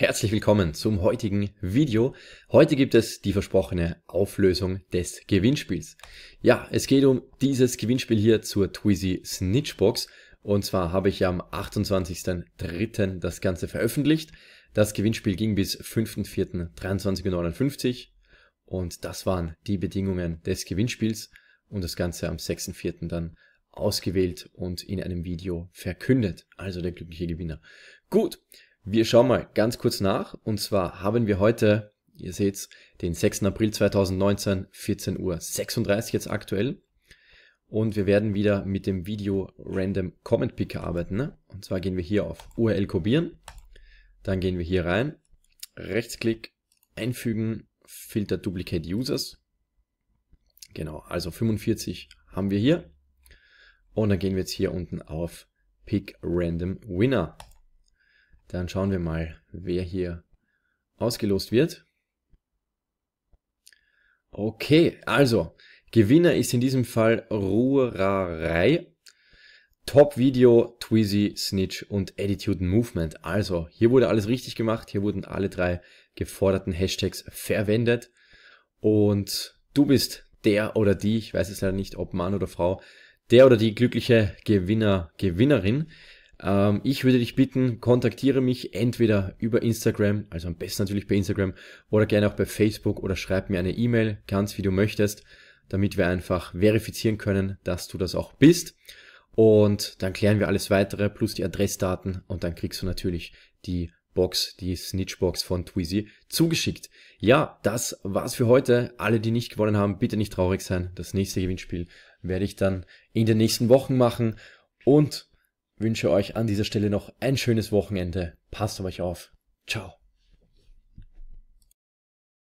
Herzlich willkommen zum heutigen Video. Heute gibt es die versprochene Auflösung des Gewinnspiels. Ja, es geht um dieses Gewinnspiel hier zur Twizy Snitchbox. Und zwar habe ich am 28.03. das Ganze veröffentlicht. Das Gewinnspiel ging bis 5.04.23.59 Uhr. Und das waren die Bedingungen des Gewinnspiels und das Ganze am 6.04. dann ausgewählt und in einem Video verkündet. Also der glückliche Gewinner. Gut, wir schauen mal ganz kurz nach. Und zwar haben wir heute, ihr seht's, den 6. April 2019, 14.36 Uhr jetzt aktuell. Und wir werden wieder mit dem Video Random Comment Picker arbeiten. Ne? Und zwar gehen wir hier auf URL kopieren. Dann gehen wir hier rein. Rechtsklick, einfügen, Filter Duplicate Users. Genau, also 45 haben wir hier. Und dann gehen wir jetzt hier unten auf Pick Random Winner. Dann schauen wir mal, wer hier ausgelost wird. Okay, also Gewinner ist in diesem Fall Ruhrerei. Top Video, Tweezy, Snitch und Attitude Movement. Also hier wurde alles richtig gemacht. Hier wurden alle drei geforderten Hashtags verwendet. Und du bist der oder die, ich weiß es leider nicht, ob Mann oder Frau, der oder die glückliche Gewinner, Gewinnerin. Ähm, ich würde dich bitten, kontaktiere mich entweder über Instagram, also am besten natürlich bei Instagram, oder gerne auch bei Facebook oder schreib mir eine E-Mail, ganz wie du möchtest, damit wir einfach verifizieren können, dass du das auch bist. Und dann klären wir alles weitere plus die Adressdaten und dann kriegst du natürlich die Box, die Snitchbox von Twizy zugeschickt. Ja, das war's für heute. Alle, die nicht gewonnen haben, bitte nicht traurig sein. Das nächste Gewinnspiel werde ich dann in den nächsten Wochen machen und wünsche euch an dieser Stelle noch ein schönes Wochenende. Passt auf euch auf. Ciao.